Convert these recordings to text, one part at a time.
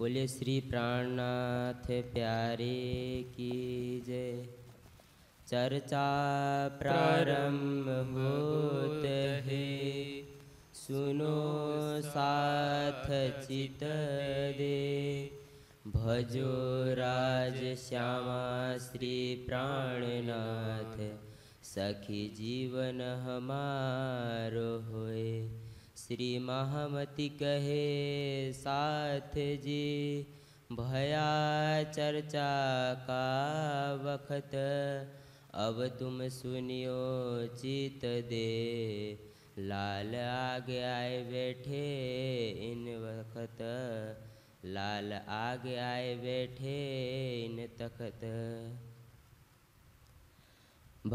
બોલે શ્રી પ્રાણનાથ પ્યારે કી જય ચર્ચા પ્રારંભ હોત હે સુનો સાથ ચિત દે ભજો રાજ શ્યામા શ્રી પ્રાણનાથ સખી જીવન હમારો હોય श्री महामति कहे साथ जी भया चर्चा का वखत अब तुम सुनियो चित दे लाल आगे आए बैठे इन वक़्त लाल आगे आए बैठे इन तखत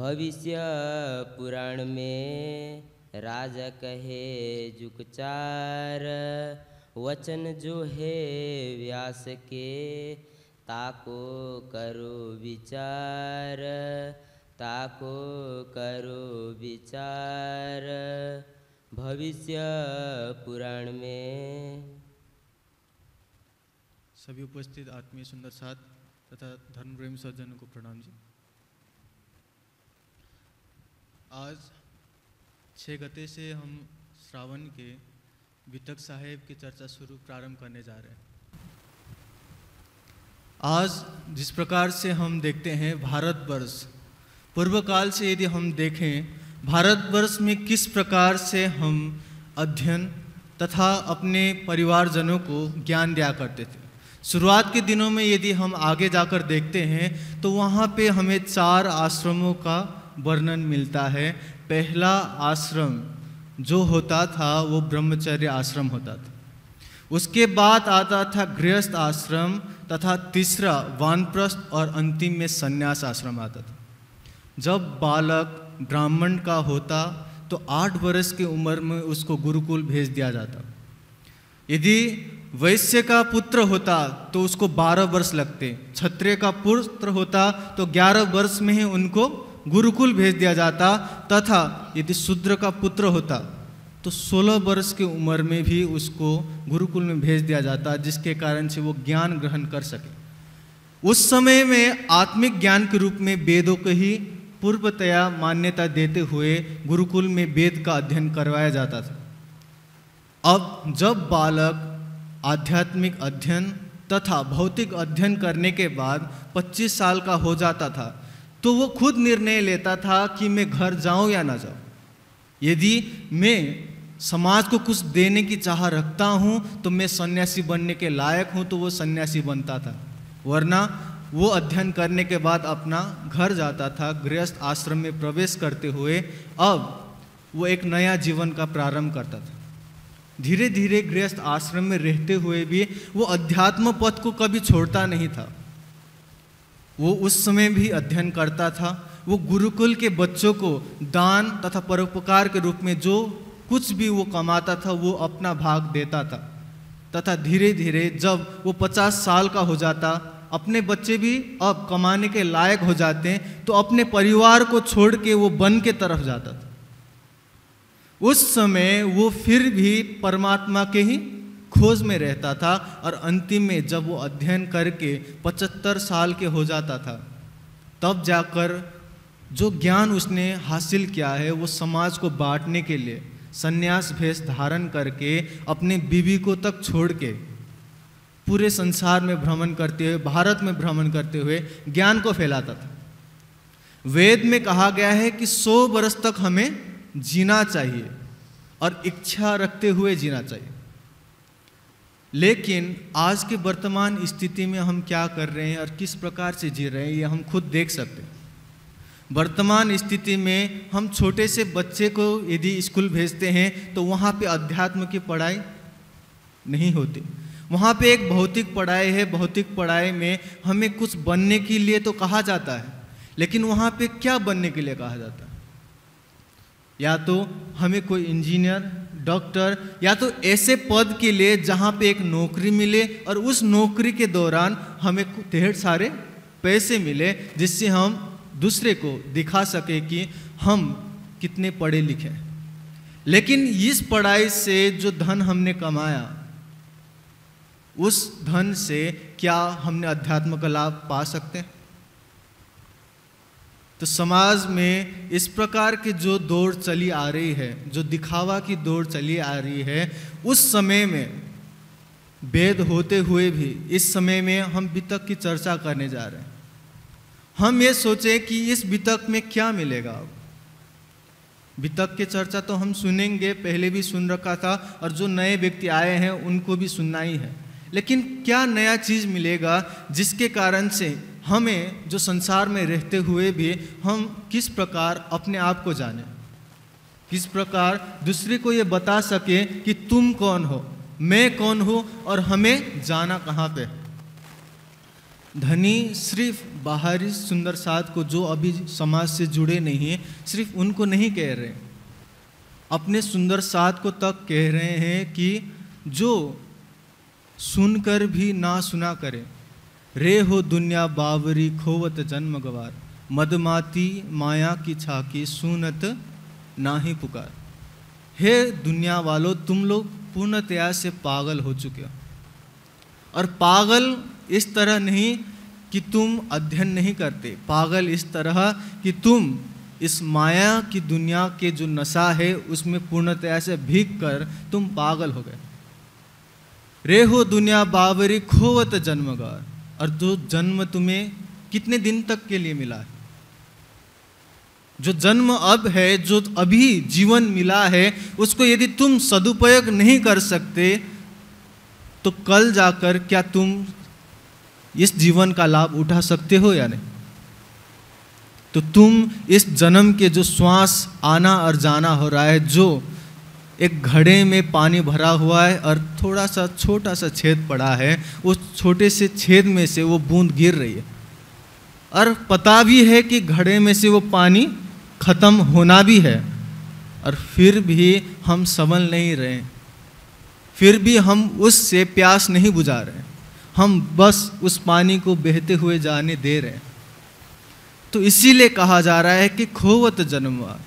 भविष्य पुराण में राजा कहे जुकचार वचन जो है व्यास के ताको करो विचार ताको करो विचार भविष्य पुराण में सभी उपस्थित आत्मीय सुंदर साथ तथा धर्म प्रेम सज्जनों को प्रणाम जी आज छः गते से हम श्रावण के वितक साहेब की चर्चा शुरू प्रारंभ करने जा रहे हैं आज जिस प्रकार से हम देखते हैं भारतवर्ष पूर्व काल से यदि हम देखें भारतवर्ष में किस प्रकार से हम अध्ययन तथा अपने परिवारजनों को ज्ञान दिया करते थे शुरुआत के दिनों में यदि हम आगे जाकर देखते हैं तो वहाँ पे हमें चार आश्रमों का वर्णन मिलता है पहला आश्रम जो होता था वो ब्रह्मचर्य आश्रम होता था उसके बाद आता था गृहस्थ आश्रम तथा तीसरा वानप्रस्थ और अंतिम में संन्यास आश्रम आता था जब बालक ब्राह्मण का होता तो आठ वर्ष की उम्र में उसको गुरुकुल भेज दिया जाता यदि वैश्य का पुत्र होता तो उसको बारह वर्ष लगते क्षत्रिय का पुत्र होता तो ग्यारह वर्ष में ही उनको गुरुकुल भेज दिया जाता तथा यदि शूद्र का पुत्र होता तो 16 वर्ष की उम्र में भी उसको गुरुकुल में भेज दिया जाता जिसके कारण से वो ज्ञान ग्रहण कर सके उस समय में आत्मिक ज्ञान के रूप में वेदों को ही पूर्वतया मान्यता देते हुए गुरुकुल में वेद का अध्ययन करवाया जाता था अब जब बालक आध्यात्मिक अध्ययन तथा भौतिक अध्ययन करने के बाद 25 साल का हो जाता था तो वो खुद निर्णय लेता था कि मैं घर जाऊं या ना जाऊं यदि मैं समाज को कुछ देने की चाह रखता हूं तो मैं सन्यासी बनने के लायक हूं तो वो सन्यासी बनता था वरना वो अध्ययन करने के बाद अपना घर जाता था गृहस्थ आश्रम में प्रवेश करते हुए अब वो एक नया जीवन का प्रारंभ करता था धीरे धीरे गृहस्थ आश्रम में रहते हुए भी वो अध्यात्म पथ को कभी छोड़ता नहीं था वो उस समय भी अध्ययन करता था वो गुरुकुल के बच्चों को दान तथा परोपकार के रूप में जो कुछ भी वो कमाता था वो अपना भाग देता था तथा धीरे धीरे जब वो पचास साल का हो जाता अपने बच्चे भी अब कमाने के लायक हो जाते हैं तो अपने परिवार को छोड़ के वो वन के तरफ जाता था उस समय वो फिर भी परमात्मा के ही खोज में रहता था और अंतिम में जब वो अध्ययन करके पचहत्तर साल के हो जाता था तब जाकर जो ज्ञान उसने हासिल किया है वो समाज को बांटने के लिए संन्यास भेष धारण करके अपने बीवी को तक छोड़ के पूरे संसार में भ्रमण करते हुए भारत में भ्रमण करते हुए ज्ञान को फैलाता था वेद में कहा गया है कि सौ बरस तक हमें जीना चाहिए और इच्छा रखते हुए जीना चाहिए लेकिन आज के वर्तमान स्थिति में हम क्या कर रहे हैं और किस प्रकार से जी रहे हैं ये हम खुद देख सकते हैं वर्तमान स्थिति में हम छोटे से बच्चे को यदि स्कूल भेजते हैं तो वहाँ पे अध्यात्म की पढ़ाई नहीं होती वहाँ पे एक भौतिक पढ़ाई है भौतिक पढ़ाई में हमें कुछ बनने के लिए तो कहा जाता है लेकिन वहाँ पे क्या बनने के लिए कहा जाता है या तो हमें कोई इंजीनियर डॉक्टर या तो ऐसे पद के लिए जहाँ पे एक नौकरी मिले और उस नौकरी के दौरान हमें ढेर सारे पैसे मिले जिससे हम दूसरे को दिखा सके कि हम कितने पढ़े लिखे लेकिन इस पढ़ाई से जो धन हमने कमाया उस धन से क्या हमने अध्यात्म का लाभ पा सकते हैं तो समाज में इस प्रकार की जो दौड़ चली आ रही है जो दिखावा की दौड़ चली आ रही है उस समय में वेद होते हुए भी इस समय में हम बीतक की चर्चा करने जा रहे हैं हम ये सोचें कि इस बीतक में क्या मिलेगा अब बीतक की चर्चा तो हम सुनेंगे पहले भी सुन रखा था और जो नए व्यक्ति आए हैं उनको भी सुनना ही है लेकिन क्या नया चीज़ मिलेगा जिसके कारण से हमें जो संसार में रहते हुए भी हम किस प्रकार अपने आप को जाने किस प्रकार दूसरे को ये बता सके कि तुम कौन हो मैं कौन हूँ और हमें जाना कहाँ पे धनी सिर्फ बाहरी सुंदर साथ को जो अभी समाज से जुड़े नहीं हैं सिर्फ उनको नहीं कह रहे अपने सुंदर साथ को तक कह रहे हैं कि जो सुनकर भी ना सुना करें रे हो दुनिया बावरी खोवत जन्म गवार मदमाती माया की छाकी सुनत ना ही पुकार हे दुनिया वालों तुम लोग पूर्णतया से पागल हो चुके हो और पागल इस तरह नहीं कि तुम अध्ययन नहीं करते पागल इस तरह कि तुम इस माया की दुनिया के जो नशा है उसमें पूर्णतया से भीग कर तुम पागल हो गए रे हो दुनिया बाबरी खोवत जन्मगार और जो जन्म तुम्हें कितने दिन तक के लिए मिला है जो जन्म अब है जो अभी जीवन मिला है उसको यदि तुम सदुपयोग नहीं कर सकते तो कल जाकर क्या तुम इस जीवन का लाभ उठा सकते हो या नहीं तो तुम इस जन्म के जो श्वास आना और जाना हो रहा है जो एक घड़े में पानी भरा हुआ है और थोड़ा सा छोटा सा छेद पड़ा है उस छोटे से छेद में से वो बूंद गिर रही है और पता भी है कि घड़े में से वो पानी ख़त्म होना भी है और फिर भी हम संभल नहीं रहे फिर भी हम उससे प्यास नहीं बुझा रहे हम बस उस पानी को बहते हुए जाने दे रहे हैं तो इसीलिए कहा जा रहा है कि खोवत जन्मवार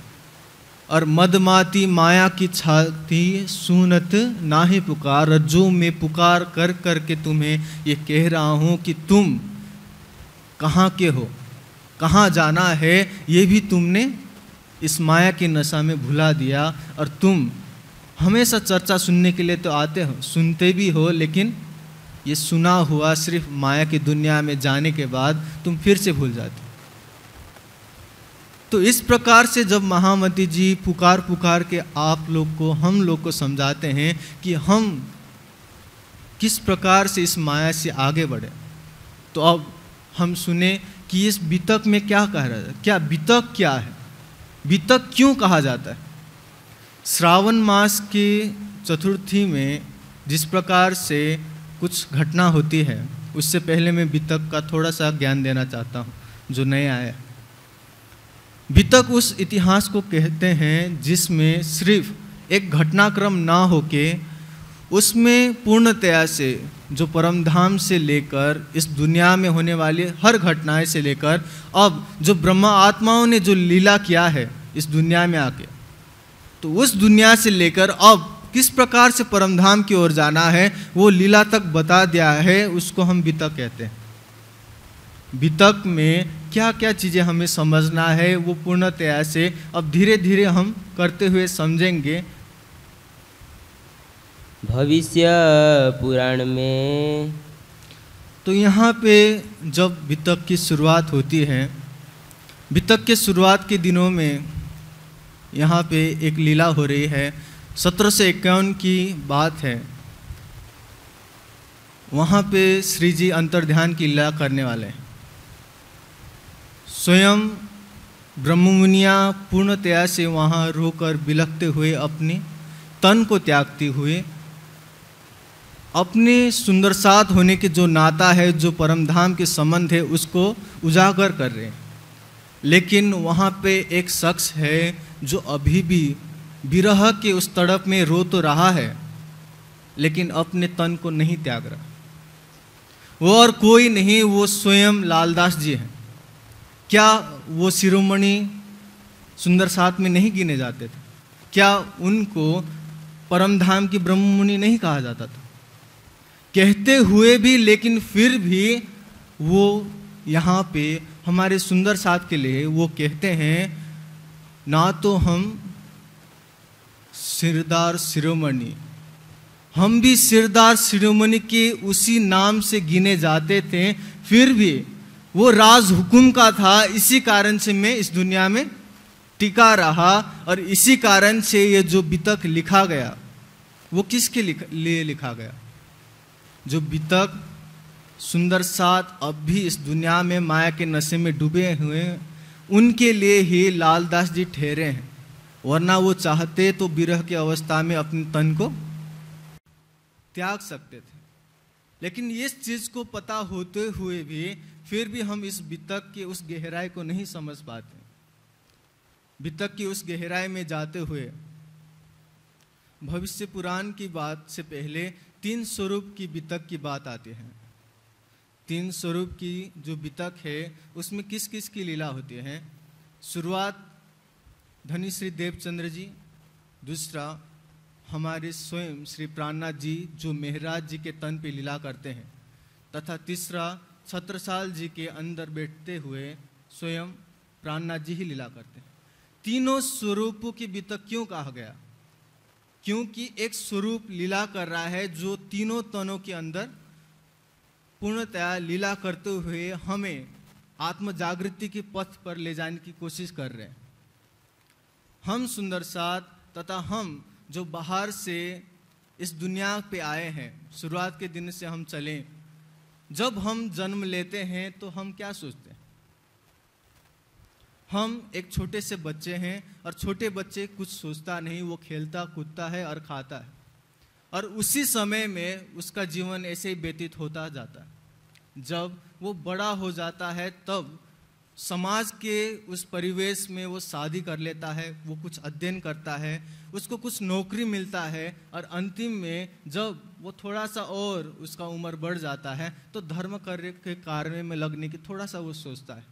और मदमाती माया की छाती सुनत ना ही पुकार रज्जो में पुकार कर कर के तुम्हें ये कह रहा हूँ कि तुम कहाँ के हो कहाँ जाना है ये भी तुमने इस माया के नशा में भुला दिया और तुम हमेशा चर्चा सुनने के लिए तो आते हो सुनते भी हो लेकिन ये सुना हुआ सिर्फ माया की दुनिया में जाने के बाद तुम फिर से भूल जाते तो इस प्रकार से जब महामती जी पुकार पुकार के आप लोग को हम लोग को समझाते हैं कि हम किस प्रकार से इस माया से आगे बढ़े तो अब हम सुने कि इस बीतक में क्या कह रहा है क्या बीतक क्या है बीतक क्यों कहा जाता है श्रावण मास के चतुर्थी में जिस प्रकार से कुछ घटना होती है उससे पहले मैं बीतक का थोड़ा सा ज्ञान देना चाहता हूँ जो नए आया भीतक उस इतिहास को कहते हैं जिसमें सिर्फ एक घटनाक्रम ना होके उसमें पूर्णतया से जो परमधाम से लेकर इस दुनिया में होने वाली हर घटनाएं से लेकर अब जो ब्रह्मा आत्माओं ने जो लीला किया है इस दुनिया में आके तो उस दुनिया से लेकर अब किस प्रकार से परमधाम की ओर जाना है वो लीला तक बता दिया है उसको हम बीतक कहते हैं वितक में क्या क्या चीज़ें हमें समझना है वो पूर्णतया से अब धीरे धीरे हम करते हुए समझेंगे भविष्य पुराण में तो यहाँ पे जब वितक की शुरुआत होती है वितक के शुरुआत के दिनों में यहाँ पे एक लीला हो रही है सत्रह सौ इक्यावन की बात है वहाँ पे श्री जी अंतर्ध्यान की लीला करने वाले हैं स्वयं मुनिया पूर्णतया से वहाँ रोकर बिलखते हुए अपने तन को त्यागते हुए अपने सुंदर साथ होने के जो नाता है जो परमधाम के संबंध है उसको उजागर कर रहे हैं लेकिन वहाँ पे एक शख्स है जो अभी भी विरह के उस तड़प में रो तो रहा है लेकिन अपने तन को नहीं त्याग रहा वो और कोई नहीं वो स्वयं लालदास जी हैं क्या वो शिरोमणि सुंदर सात में नहीं गिने जाते थे क्या उनको परम धाम की ब्रह्म मुनि नहीं कहा जाता था कहते हुए भी लेकिन फिर भी वो यहाँ पे हमारे सुंदर साथ के लिए वो कहते हैं ना तो हम सिरदार शिरोमणि हम भी सिरदार शिरोमणि के उसी नाम से गिने जाते थे फिर भी वो राज हुकुम का था इसी कारण से मैं इस दुनिया में टिका रहा और इसी कारण से ये जो बितक लिखा गया वो किसके लिए लिखा गया जो बितक सुंदर सात अब भी इस दुनिया में माया के नशे में डूबे हुए उनके लिए ही लालदास जी ठहरे हैं वरना वो चाहते तो विरह की अवस्था में अपने तन को त्याग सकते थे लेकिन इस चीज़ को पता होते हुए भी फिर भी हम इस बितक की उस गहराई को नहीं समझ पाते बितक की उस गहराई में जाते हुए भविष्य पुराण की बात से पहले तीन स्वरूप की बितक की बात आती है तीन स्वरूप की जो बितक है उसमें किस किस की लीला होती है शुरुआत धनी श्री देवचंद्र जी दूसरा हमारे स्वयं श्री प्राणनाथ जी जो मेहराज जी के तन पे लीला करते हैं तथा तीसरा छत्रसाल जी के अंदर बैठते हुए स्वयं प्राणनाथ जी ही लीला करते हैं तीनों स्वरूपों के वितक क्यों कहा गया क्योंकि एक स्वरूप लीला कर रहा है जो तीनों तनों के अंदर पूर्णतया लीला करते हुए हमें आत्म जागृति के पथ पर ले जाने की कोशिश कर रहे हैं हम सुंदर सात तथा हम जो बाहर से इस दुनिया पे आए हैं शुरुआत के दिन से हम चलें जब हम जन्म लेते हैं तो हम क्या सोचते हैं हम एक छोटे से बच्चे हैं और छोटे बच्चे कुछ सोचता नहीं वो खेलता कूदता है और खाता है और उसी समय में उसका जीवन ऐसे ही व्यतीत होता जाता है जब वो बड़ा हो जाता है तब समाज के उस परिवेश में वो शादी कर लेता है वो कुछ अध्ययन करता है उसको कुछ नौकरी मिलता है और अंतिम में जब वो थोड़ा सा और उसका उम्र बढ़ जाता है तो धर्म कार्य के कार्य में लगने की थोड़ा सा वो सोचता है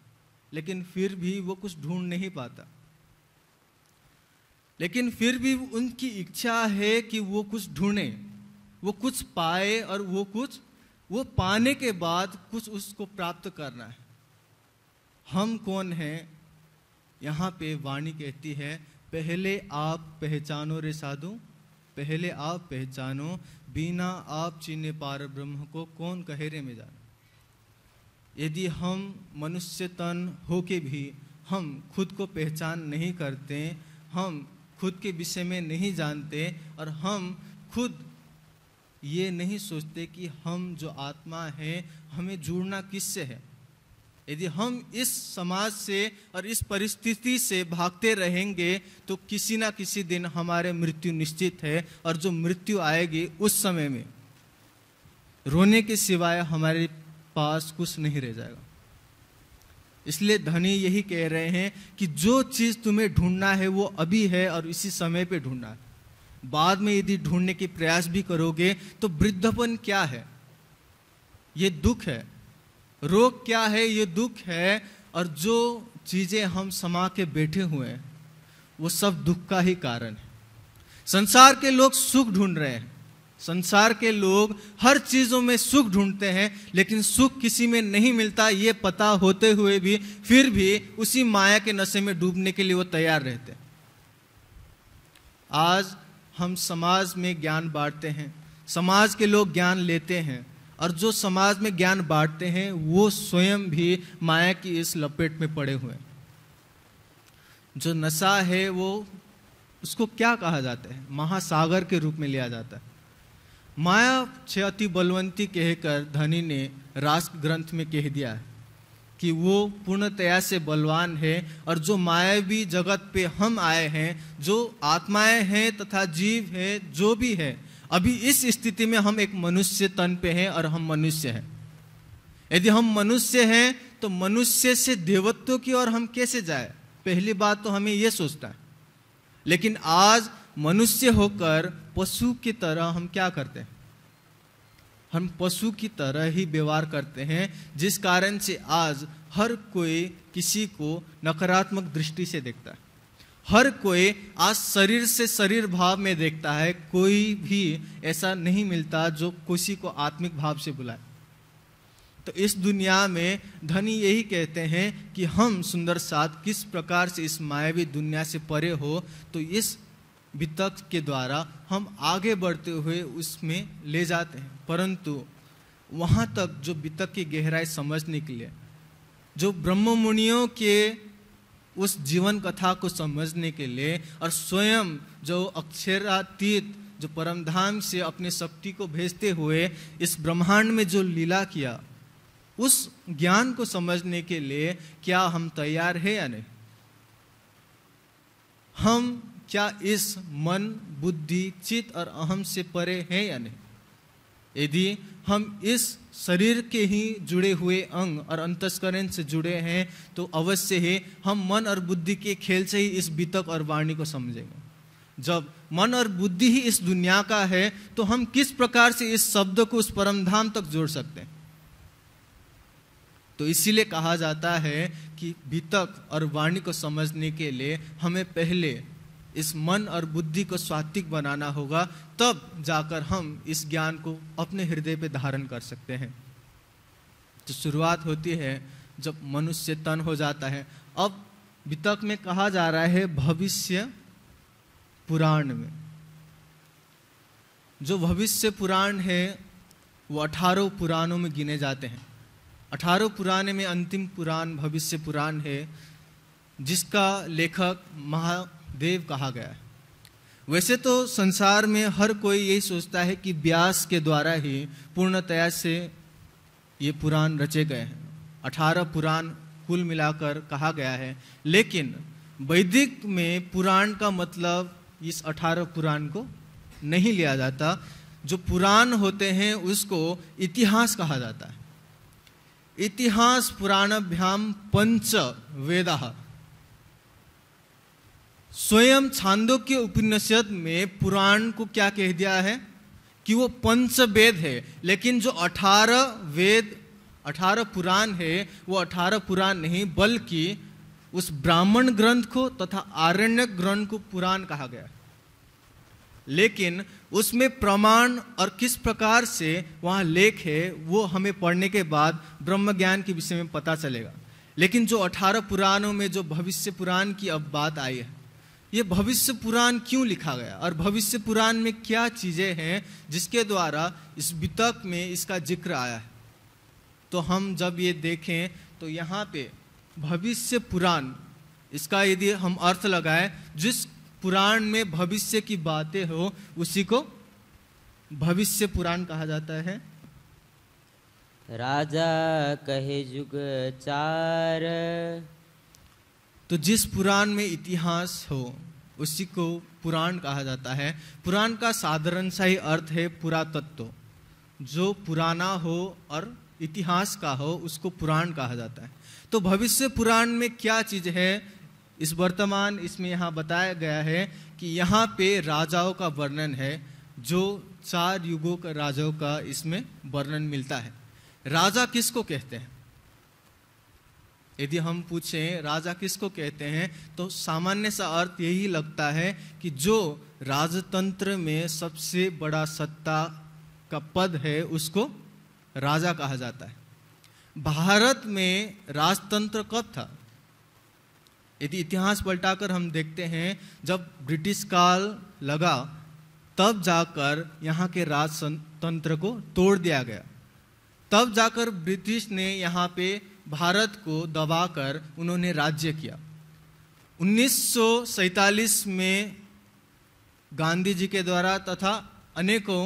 लेकिन फिर भी वो कुछ ढूंढ नहीं पाता लेकिन फिर भी उनकी इच्छा है कि वो कुछ ढूंढे वो कुछ पाए और वो कुछ वो पाने के बाद कुछ उसको प्राप्त करना है हम कौन हैं यहाँ पे वाणी कहती है पहले आप पहचानो रे साधु पहले आप पहचानो बिना आप चीने पार ब्रह्म को कौन कहेरे में जाना यदि हम मनुष्य तन हो के भी हम खुद को पहचान नहीं करते हम खुद के विषय में नहीं जानते और हम खुद ये नहीं सोचते कि हम जो आत्मा हैं हमें जुड़ना किससे है यदि हम इस समाज से और इस परिस्थिति से भागते रहेंगे तो किसी ना किसी दिन हमारे मृत्यु निश्चित है और जो मृत्यु आएगी उस समय में रोने के सिवाय हमारे पास कुछ नहीं रह जाएगा इसलिए धनी यही कह रहे हैं कि जो चीज़ तुम्हें ढूंढना है वो अभी है और इसी समय पे ढूंढना है बाद में यदि ढूंढने की प्रयास भी करोगे तो वृद्धपन क्या है ये दुख है रोग क्या है ये दुख है और जो चीज़ें हम समा के बैठे हुए हैं वो सब दुख का ही कारण है संसार के लोग सुख ढूंढ रहे हैं संसार के लोग हर चीज़ों में सुख ढूंढते हैं लेकिन सुख किसी में नहीं मिलता ये पता होते हुए भी फिर भी उसी माया के नशे में डूबने के लिए वो तैयार रहते हैं आज हम समाज में ज्ञान बांटते हैं समाज के लोग ज्ञान लेते हैं और जो समाज में ज्ञान बांटते हैं वो स्वयं भी माया की इस लपेट में पड़े हुए जो नशा है वो उसको क्या कहा जाता है महासागर के रूप में लिया जाता है माया अति बलवंती कहकर धनी ने राष्ट्र ग्रंथ में कह दिया है कि वो पूर्णतया से बलवान है और जो माया भी जगत पे हम आए हैं जो आत्माएं हैं तथा जीव है जो भी है अभी इस स्थिति में हम एक मनुष्य तन पे हैं और हम मनुष्य हैं यदि हम मनुष्य हैं तो मनुष्य से देवत्व की ओर हम कैसे जाए पहली बात तो हमें यह सोचता है लेकिन आज मनुष्य होकर पशु की तरह हम क्या करते हैं हम पशु की तरह ही व्यवहार करते हैं जिस कारण से आज हर कोई किसी को नकारात्मक दृष्टि से देखता है हर कोई आज शरीर से शरीर भाव में देखता है कोई भी ऐसा नहीं मिलता जो किसी को आत्मिक भाव से बुलाए तो इस दुनिया में धनी यही कहते हैं कि हम सुंदर साथ किस प्रकार से इस मायावी दुनिया से परे हो तो इस वितक के द्वारा हम आगे बढ़ते हुए उसमें ले जाते हैं परंतु वहाँ तक जो वितक की गहराई समझने के लिए जो ब्रह्म मुनियों के उस जीवन कथा को समझने के लिए और स्वयं जो अक्षरातीत जो परमधाम से अपने शक्ति को भेजते हुए इस ब्रह्मांड में जो लीला किया उस ज्ञान को समझने के लिए क्या हम तैयार हैं या नहीं हम क्या इस मन बुद्धि चित और अहम से परे हैं या नहीं यदि हम इस शरीर के ही जुड़े हुए अंग और अंतस्करण से जुड़े हैं तो अवश्य ही हम मन और बुद्धि के खेल से ही इस बीतक और वाणी को समझेंगे जब मन और बुद्धि ही इस दुनिया का है तो हम किस प्रकार से इस शब्द को उस परमधाम तक जोड़ सकते हैं तो इसीलिए कहा जाता है कि बीतक और वाणी को समझने के लिए हमें पहले इस मन और बुद्धि को स्वात्विक बनाना होगा तब जाकर हम इस ज्ञान को अपने हृदय पे धारण कर सकते हैं तो शुरुआत होती है जब मनुष्य तन हो जाता है अब वितक में कहा जा रहा है भविष्य पुराण में जो भविष्य पुराण है वो अठारह पुराणों में गिने जाते हैं अठारह पुराने में अंतिम पुराण भविष्य पुराण है जिसका लेखक महा देव कहा गया है वैसे तो संसार में हर कोई यही सोचता है कि व्यास के द्वारा ही पूर्णतया से ये पुराण रचे गए हैं अठारह पुराण कुल मिलाकर कहा गया है लेकिन वैदिक में पुराण का मतलब इस अठारह पुराण को नहीं लिया जाता जो पुराण होते हैं उसको इतिहास कहा जाता है इतिहास पुराणाभ्याम पंच वेदा स्वयं छांदो के उपनिषद में पुराण को क्या कह दिया है कि वो पंच वेद है लेकिन जो अठारह वेद अठारह पुराण है वो अठारह पुराण नहीं बल्कि उस ब्राह्मण ग्रंथ को तथा आरण्य ग्रंथ को पुराण कहा गया लेकिन उसमें प्रमाण और किस प्रकार से वहाँ लेख है वो हमें पढ़ने के बाद ब्रह्म ज्ञान के विषय में पता चलेगा लेकिन जो अठारह पुराणों में जो भविष्य पुराण की अब बात आई है ये भविष्य पुराण क्यों लिखा गया और भविष्य पुराण में क्या चीज़ें हैं जिसके द्वारा इस बीतक में इसका जिक्र आया है तो हम जब ये देखें तो यहाँ पे भविष्य पुराण इसका यदि हम अर्थ लगाएं जिस पुराण में भविष्य की बातें हो उसी को भविष्य पुराण कहा जाता है राजा कहे जुग चार तो जिस पुराण में इतिहास हो उसी को पुराण कहा जाता है पुराण का साधारण सा ही अर्थ है पुरातत्व जो पुराना हो और इतिहास का हो उसको पुराण कहा जाता है तो भविष्य पुराण में क्या चीज़ है इस वर्तमान इसमें यहाँ बताया गया है कि यहाँ पे राजाओं का वर्णन है जो चार युगों का राजाओं का इसमें वर्णन मिलता है राजा किसको कहते हैं यदि हम पूछें राजा किसको कहते हैं तो सामान्य सा अर्थ यही लगता है कि जो राजतंत्र में सबसे बड़ा सत्ता का पद है उसको राजा कहा जाता है भारत में राजतंत्र कब था यदि इतिहास पलटाकर हम देखते हैं जब ब्रिटिश काल लगा तब जाकर यहाँ के राजतंत्र को तोड़ दिया गया तब जाकर ब्रिटिश ने यहाँ पे भारत को दबाकर उन्होंने राज्य किया उन्नीस में गांधी जी के द्वारा तथा अनेकों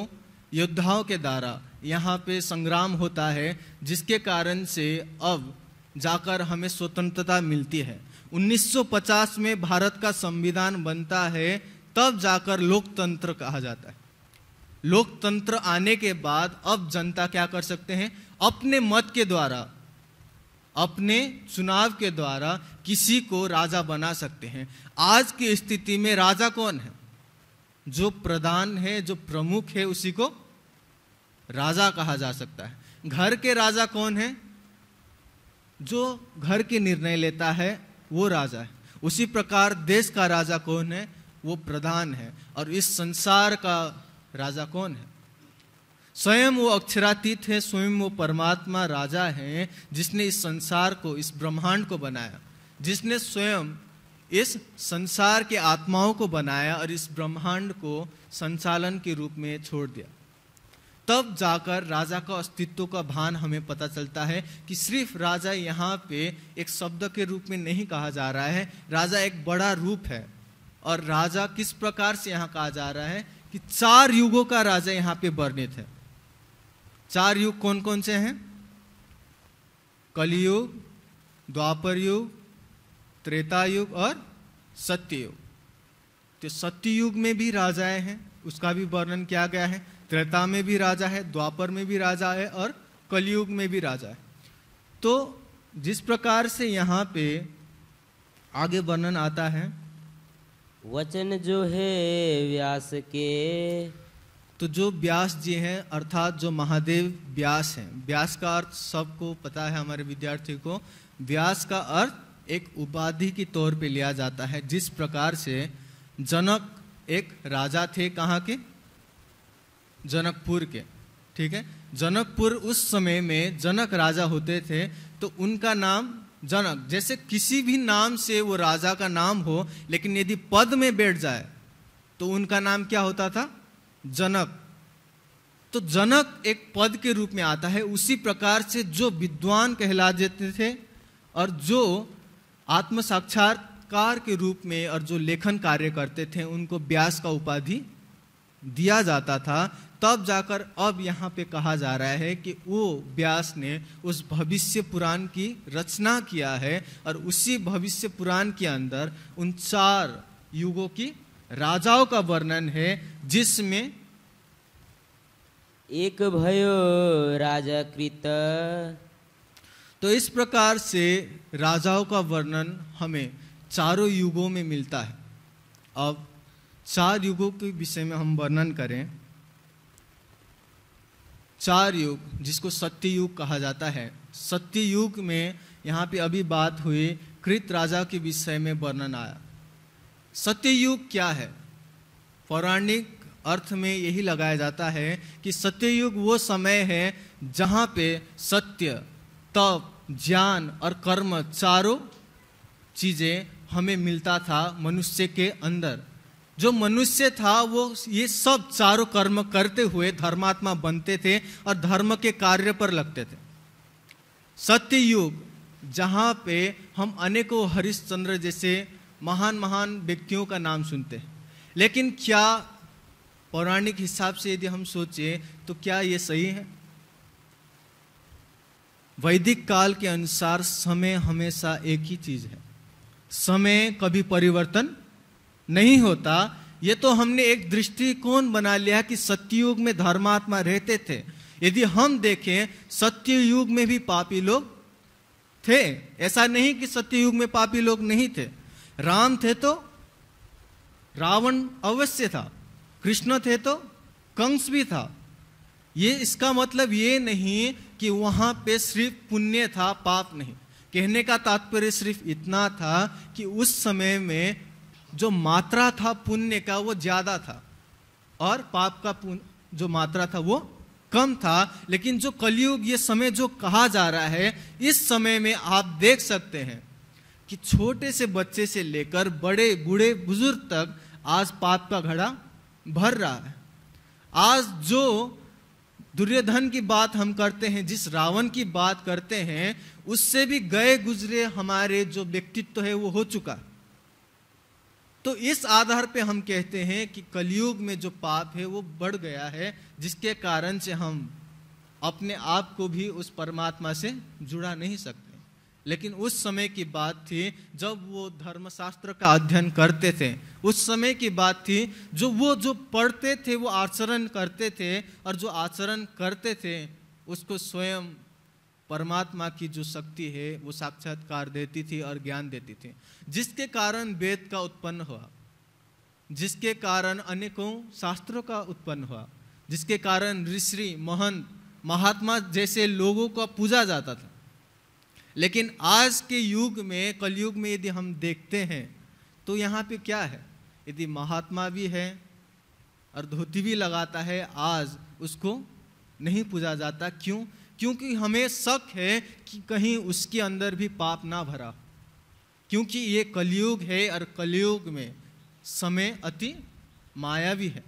योद्धाओं के द्वारा यहाँ पे संग्राम होता है जिसके कारण से अब जाकर हमें स्वतंत्रता मिलती है 1950 में भारत का संविधान बनता है तब जाकर लोकतंत्र कहा जाता है लोकतंत्र आने के बाद अब जनता क्या कर सकते हैं अपने मत के द्वारा अपने चुनाव के द्वारा किसी को राजा बना सकते हैं आज की स्थिति में राजा कौन है जो प्रधान है जो प्रमुख है उसी को राजा कहा जा सकता है घर के राजा कौन है जो घर के निर्णय लेता है वो राजा है उसी प्रकार देश का राजा कौन है वो प्रधान है और इस संसार का राजा कौन है स्वयं वो अक्षरातीत है स्वयं वो परमात्मा राजा हैं जिसने इस संसार को इस ब्रह्मांड को बनाया जिसने स्वयं इस संसार के आत्माओं को बनाया और इस ब्रह्मांड को संचालन के रूप में छोड़ दिया तब जाकर राजा का अस्तित्व का भान हमें पता चलता है कि सिर्फ राजा यहाँ पे एक शब्द के रूप में नहीं कहा जा रहा है राजा एक बड़ा रूप है और राजा किस प्रकार से यहाँ कहा जा रहा है कि चार युगों का राजा यहाँ पे वर्णित है चार युग कौन कौन से हैं कलयुग द्वापर युग त्रेता युग और सत्ययुग तो सत्ययुग में भी राजाएं हैं उसका भी वर्णन किया गया है त्रेता में भी राजा है द्वापर में भी राजा है और कलयुग में भी राजा है तो जिस प्रकार से यहाँ पे आगे वर्णन आता है वचन जो है व्यास के तो जो व्यास जी हैं अर्थात जो महादेव व्यास हैं व्यास का अर्थ सबको पता है हमारे विद्यार्थी को व्यास का अर्थ एक उपाधि के तौर पे लिया जाता है जिस प्रकार से जनक एक राजा थे कहाँ के जनकपुर के ठीक है जनकपुर उस समय में जनक राजा होते थे तो उनका नाम जनक जैसे किसी भी नाम से वो राजा का नाम हो लेकिन यदि पद में बैठ जाए तो उनका नाम क्या होता था जनक तो जनक एक पद के रूप में आता है उसी प्रकार से जो विद्वान कहला देते थे और जो आत्म साक्षात्कार के रूप में और जो लेखन कार्य करते थे उनको व्यास का उपाधि दिया जाता था तब जाकर अब यहाँ पे कहा जा रहा है कि वो व्यास ने उस भविष्य पुराण की रचना किया है और उसी भविष्य पुराण के अंदर उन चार युगों की राजाओं का वर्णन है जिसमें एक भयो राजा कृत तो इस प्रकार से राजाओं का वर्णन हमें चारों युगों में मिलता है अब चार युगों के विषय में हम वर्णन करें चार युग जिसको सत्य युग कहा जाता है सत्य युग में यहाँ पे अभी बात हुई कृत राजा के विषय में वर्णन आया सत्ययुग क्या है पौराणिक अर्थ में यही लगाया जाता है कि सत्ययुग वो समय है जहाँ पे सत्य तप ज्ञान और कर्म चारों चीज़ें हमें मिलता था मनुष्य के अंदर जो मनुष्य था वो ये सब चारों कर्म करते हुए धर्मात्मा बनते थे और धर्म के कार्य पर लगते थे सत्ययुग जहाँ पे हम अनेकों हरिश्चंद्र जैसे महान महान व्यक्तियों का नाम सुनते हैं लेकिन क्या पौराणिक हिसाब से यदि हम सोचें तो क्या ये सही है वैदिक काल के अनुसार समय हमेशा एक ही चीज है समय कभी परिवर्तन नहीं होता ये तो हमने एक दृष्टिकोण बना लिया कि सत्ययुग में धर्मात्मा रहते थे यदि हम देखें सत्ययुग में भी पापी लोग थे ऐसा नहीं कि सत्ययुग में पापी लोग नहीं थे राम थे तो रावण अवश्य था कृष्ण थे तो कंस भी था ये इसका मतलब ये नहीं कि वहां पे सिर्फ पुण्य था पाप नहीं कहने का तात्पर्य सिर्फ इतना था कि उस समय में जो मात्रा था पुण्य का वो ज़्यादा था और पाप का जो मात्रा था वो कम था लेकिन जो कलयुग ये समय जो कहा जा रहा है इस समय में आप देख सकते हैं कि छोटे से बच्चे से लेकर बड़े बूढ़े बुजुर्ग तक आज पाप का घड़ा भर रहा है आज जो दुर्योधन की बात हम करते हैं जिस रावण की बात करते हैं उससे भी गए गुजरे हमारे जो व्यक्तित्व है वो हो चुका तो इस आधार पे हम कहते हैं कि कलयुग में जो पाप है वो बढ़ गया है जिसके कारण से हम अपने आप को भी उस परमात्मा से जुड़ा नहीं सकते लेकिन उस समय की बात थी जब वो धर्मशास्त्र का अध्ययन करते थे उस समय की बात थी जो वो जो पढ़ते थे वो आचरण करते थे और जो आचरण करते थे उसको स्वयं परमात्मा की जो शक्ति है वो साक्षात्कार देती थी और ज्ञान देती थी जिसके कारण वेद का उत्पन्न हुआ जिसके कारण अनेकों शास्त्रों का उत्पन्न हुआ जिसके कारण ऋषि महंत महात्मा जैसे लोगों का पूजा जाता था लेकिन आज के युग में कलयुग में यदि हम देखते हैं तो यहाँ पे क्या है यदि महात्मा भी है और धोती भी लगाता है आज उसको नहीं पूजा जाता क्यों क्योंकि हमें शक है कि कहीं उसके अंदर भी पाप ना भरा क्योंकि ये कलयुग है और कलयुग में समय अति मायावी है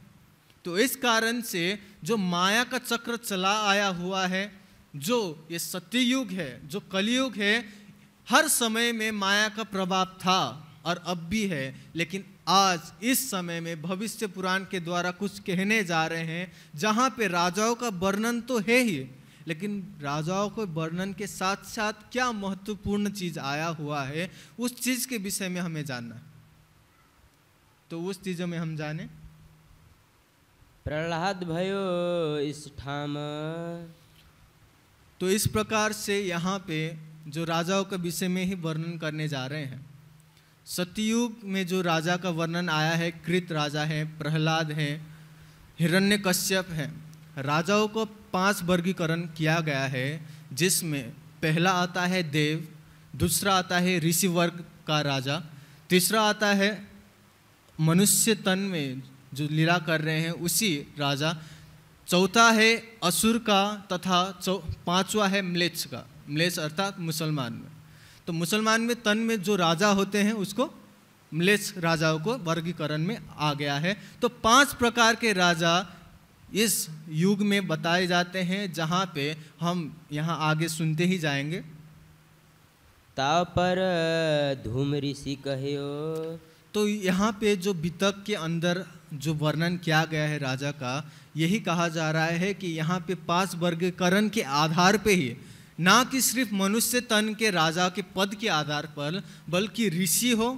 तो इस कारण से जो माया का चक्र चला आया हुआ है जो ये सत्ययुग है जो कलयुग है हर समय में माया का प्रभाव था और अब भी है लेकिन आज इस समय में भविष्य पुराण के द्वारा कुछ कहने जा रहे हैं जहाँ पे राजाओं का वर्णन तो है ही लेकिन राजाओं के वर्णन के साथ साथ क्या महत्वपूर्ण चीज़ आया हुआ है उस चीज़ के विषय में हमें जानना तो उस चीज़ों में हम जाने प्रहलाद भयो ठाम तो इस प्रकार से यहाँ पे जो राजाओं के विषय में ही वर्णन करने जा रहे हैं सतयुग में जो राजा का वर्णन आया है कृत राजा है प्रहलाद हैं हिरण्य कश्यप हैं राजाओं को पांच वर्गीकरण किया गया है जिसमें पहला आता है देव दूसरा आता है ऋषि वर्ग का राजा तीसरा आता है मनुष्य तन में जो लीला कर रहे हैं उसी राजा चौथा है असुर का तथा पांचवा है म्लेच्छ का म्लेच्छ अर्थात मुसलमान में तो मुसलमान में तन में जो राजा होते हैं उसको म्लेच्छ राजाओं को वर्गीकरण में आ गया है तो पांच प्रकार के राजा इस युग में बताए जाते हैं जहाँ पे हम यहाँ आगे सुनते ही जाएंगे तापर पर धूम ऋषि कहे तो यहाँ पे जो बीतक के अंदर जो वर्णन किया गया है राजा का यही कहा जा रहा है कि यहाँ पे पांच वर्गीकरण के आधार पे ही ना कि सिर्फ मनुष्य तन के राजा के पद के आधार पर बल्कि ऋषि हो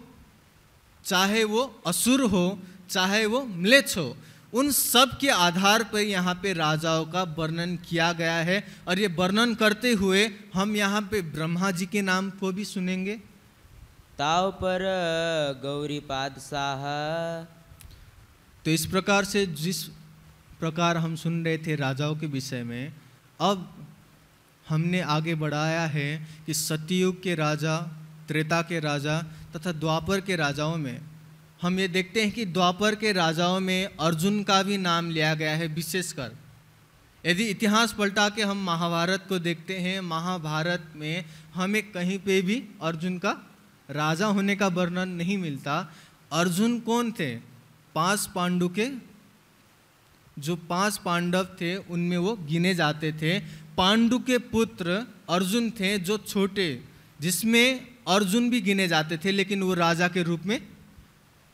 चाहे वो असुर हो चाहे वो म्लेच्छ हो उन सब के आधार पर यहाँ पे राजाओं का वर्णन किया गया है और ये वर्णन करते हुए हम यहाँ पे ब्रह्मा जी के नाम को भी सुनेंगे ताव पर गौरी पादशाह तो इस प्रकार से जिस प्रकार हम सुन रहे थे राजाओं के विषय में अब हमने आगे बढ़ाया है कि सतयुग के राजा त्रेता के राजा तथा द्वापर के राजाओं में हम ये देखते हैं कि द्वापर के राजाओं में अर्जुन का भी नाम लिया गया है विशेषकर यदि इतिहास पलटा के हम महाभारत को देखते हैं महाभारत में हमें कहीं पे भी अर्जुन का राजा होने का वर्णन नहीं मिलता अर्जुन कौन थे पांच पांडु के जो पांच पांडव थे उनमें वो गिने जाते थे पांडु के पुत्र अर्जुन थे जो छोटे जिसमें अर्जुन भी गिने जाते थे लेकिन वो राजा के रूप में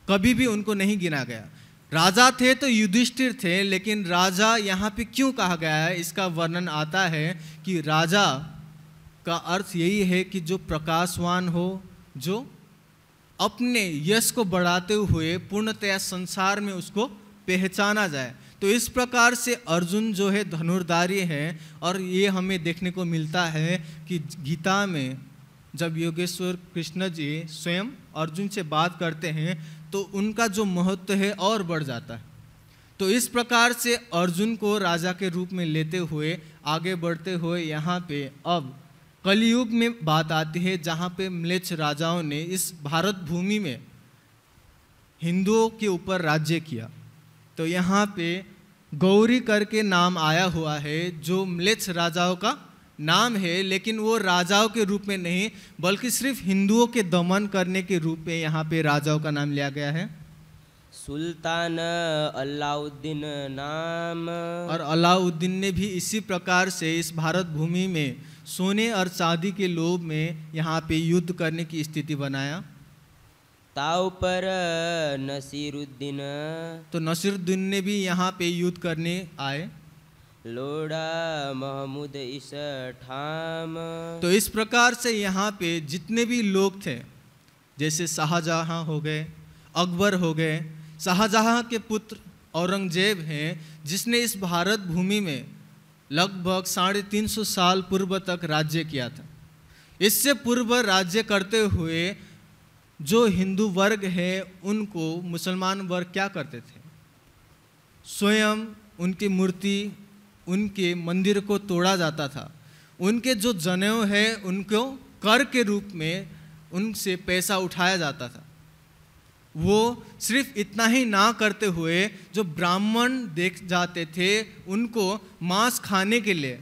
कभी भी उनको नहीं गिना गया राजा थे तो युधिष्ठिर थे लेकिन राजा यहाँ पे क्यों कहा गया है इसका वर्णन आता है कि राजा का अर्थ यही है कि जो प्रकाशवान हो जो अपने यश को बढ़ाते हुए पूर्णतया संसार में उसको पहचाना जाए तो इस प्रकार से अर्जुन जो है धनुर्धारी हैं और ये हमें देखने को मिलता है कि गीता में जब योगेश्वर कृष्ण जी स्वयं अर्जुन से बात करते हैं तो उनका जो महत्व है और बढ़ जाता है तो इस प्रकार से अर्जुन को राजा के रूप में लेते हुए आगे बढ़ते हुए यहाँ पे अब कलयुग में बात आती है जहाँ पे म्लेच्छ राजाओं ने इस भारत भूमि में हिंदुओं के ऊपर राज्य किया तो यहाँ पे गौरी करके नाम आया हुआ है जो म्लेच्छ राजाओं का नाम है लेकिन वो राजाओं के रूप में नहीं बल्कि सिर्फ हिंदुओं के दमन करने के रूप में यहाँ पे राजाओं का नाम लिया गया है सुल्तान अलाउद्दीन नाम और अलाउद्दीन ने भी इसी प्रकार से इस भारत भूमि में सोने और चांदी के लोभ में यहाँ पे युद्ध करने की स्थिति बनाया ताव पर नसीरुद्दीन तो नसीरुद्दीन ने भी यहाँ पे युद्ध करने आए लोड़ा महमूद इस ठाम तो इस प्रकार से यहाँ पे जितने भी लोग थे जैसे शाहजहाँ हो गए अकबर हो गए शाहजहाँ के पुत्र औरंगजेब हैं जिसने इस भारत भूमि में लगभग साढ़े तीन सौ साल पूर्व तक राज्य किया था इससे पूर्व राज्य करते हुए जो हिंदू वर्ग है उनको मुसलमान वर्ग क्या करते थे स्वयं उनकी मूर्ति उनके मंदिर को तोड़ा जाता था उनके जो जनेऊ है उनको कर के रूप में उनसे पैसा उठाया जाता था वो सिर्फ इतना ही ना करते हुए जो ब्राह्मण देख जाते थे उनको मांस खाने के लिए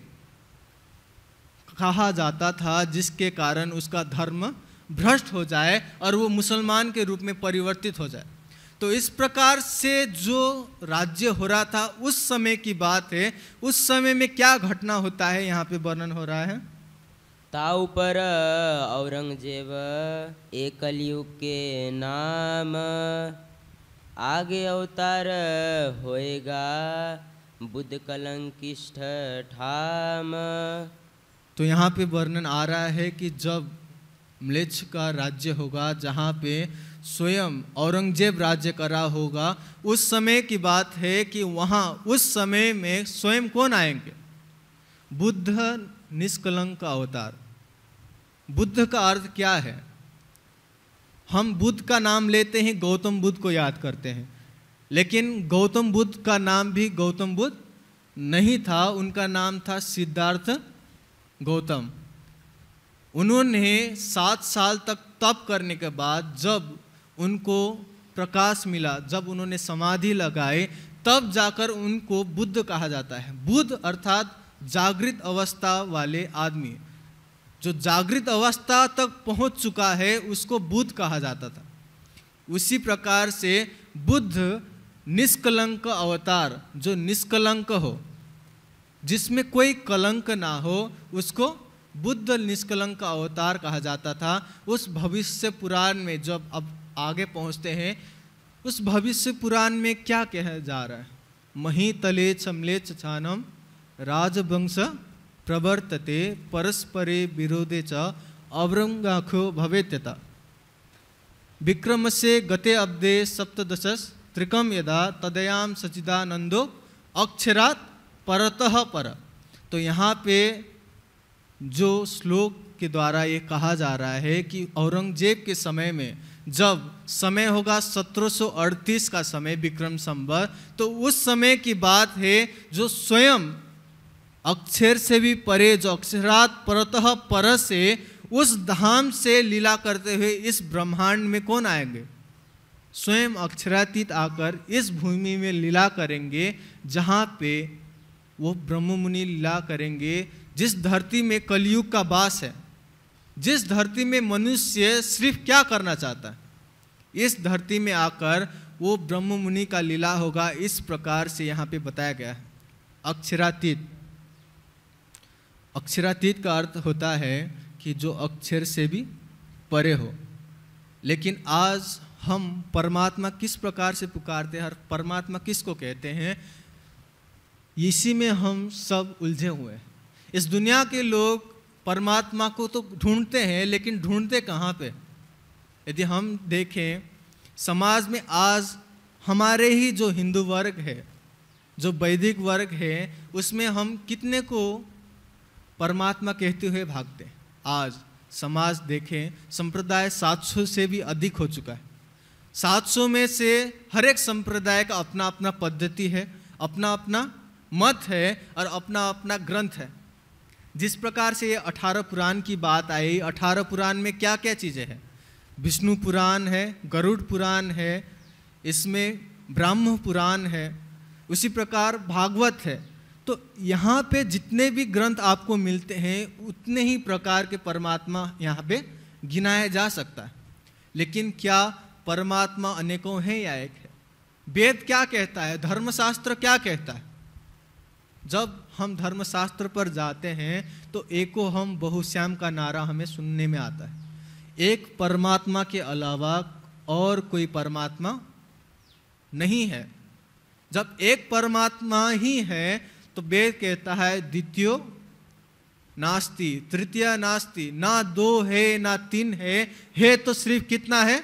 कहा जाता था जिसके कारण उसका धर्म भ्रष्ट हो जाए और वो मुसलमान के रूप में परिवर्तित हो जाए तो इस प्रकार से जो राज्य हो रहा था उस समय की बात है उस समय में क्या घटना होता है यहाँ पे वर्णन हो रहा है ताऊ पर औरंगजेब एक कलयुग के नाम आगे अवतार होएगा बुद्ध कलंकिष्ठ ठाम तो यहाँ पे वर्णन आ रहा है कि जब म्लेच्छ का राज्य होगा जहाँ पे स्वयं औरंगजेब राज्य करा होगा उस समय की बात है कि वहाँ उस समय में स्वयं कौन आएंगे बुद्ध निष्कलंक का अवतार बुद्ध का अर्थ क्या है हम बुद्ध का नाम लेते हैं गौतम बुद्ध को याद करते हैं लेकिन गौतम बुद्ध का नाम भी गौतम बुद्ध नहीं था उनका नाम था सिद्धार्थ गौतम उन्होंने सात साल तक तप करने के बाद जब उनको प्रकाश मिला जब उन्होंने समाधि लगाए तब जाकर उनको बुद्ध कहा जाता है बुद्ध अर्थात जागृत अवस्था वाले आदमी जो जागृत अवस्था तक पहुंच चुका है उसको बुद्ध कहा जाता था उसी प्रकार से बुद्ध निष्कलंक अवतार जो निष्कलंक हो जिसमें कोई कलंक ना हो उसको बुद्ध निष्कलंक का अवतार कहा जाता था उस भविष्य पुराण में जब अब आगे पहुंचते हैं उस भविष्य पुराण में क्या कहा जा रहा है मही तले चमले चानम राजवंश प्रवर्तते परस्परे विरोधे च अवरंगाखो भवेत्यता विक्रम से गते अब्दे सप्तश त्रिकम यदा तदयाम सचिदानंदो अक्षरात परतः पर तो यहाँ पे जो श्लोक के द्वारा ये कहा जा रहा है कि औरंगजेब के समय में जब समय होगा 1738 का समय विक्रम संवत तो उस समय की बात है जो स्वयं अक्षर से भी परे जो अक्षरात परतः पर से उस धाम से लीला करते हुए इस ब्रह्मांड में कौन आएंगे स्वयं अक्षरातीत आकर इस भूमि में लीला करेंगे जहाँ पे वो ब्रह्म मुनि लीला करेंगे जिस धरती में कलयुग का वास है जिस धरती में मनुष्य सिर्फ क्या करना चाहता है इस धरती में आकर वो ब्रह्म मुनि का लीला होगा इस प्रकार से यहाँ पे बताया गया है अक्षरातीत अक्षरातीत का अर्थ होता है कि जो अक्षर से भी परे हो लेकिन आज हम परमात्मा किस प्रकार से पुकारते हैं और परमात्मा किसको कहते हैं इसी में हम सब उलझे हुए हैं इस दुनिया के लोग परमात्मा को तो ढूंढते हैं लेकिन ढूंढते कहाँ पे यदि हम देखें समाज में आज हमारे ही जो हिंदू वर्ग है जो वैदिक वर्ग है उसमें हम कितने को परमात्मा कहते हुए भागते हैं आज समाज देखें संप्रदाय 700 से भी अधिक हो चुका है 700 में से हर एक संप्रदाय का अपना अपना पद्धति है अपना अपना मत है और अपना अपना ग्रंथ है जिस प्रकार से ये अठारह पुराण की बात आई अठारह पुराण में क्या क्या चीज़ें हैं विष्णु पुराण है गरुड़ पुराण है इसमें ब्राह्म पुराण है उसी प्रकार भागवत है तो यहाँ पे जितने भी ग्रंथ आपको मिलते हैं उतने ही प्रकार के परमात्मा यहाँ पे गिनाया जा सकता है लेकिन क्या परमात्मा अनेकों हैं या एक है वेद क्या कहता है धर्मशास्त्र क्या कहता है जब हम धर्मशास्त्र पर जाते हैं तो एको हम बहुश्याम का नारा हमें सुनने में आता है एक परमात्मा के अलावा और कोई परमात्मा नहीं है जब एक परमात्मा ही है तो वेद कहता है द्वितीय नास्ति तृतीय नास्ति ना दो है ना तीन है है तो सिर्फ कितना है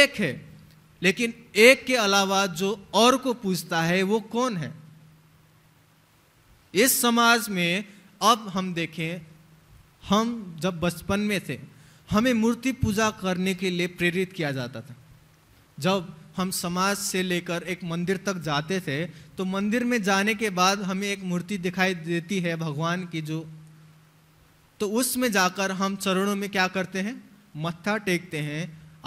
एक है लेकिन एक के अलावा जो और को पूछता है वो कौन है इस समाज में अब हम देखें हम जब बचपन में थे हमें मूर्ति पूजा करने के लिए प्रेरित किया जाता था जब हम समाज से लेकर एक मंदिर तक जाते थे तो मंदिर में जाने के बाद हमें एक मूर्ति दिखाई देती है भगवान की जो तो उसमें जाकर हम चरणों में क्या करते हैं मत्था टेकते हैं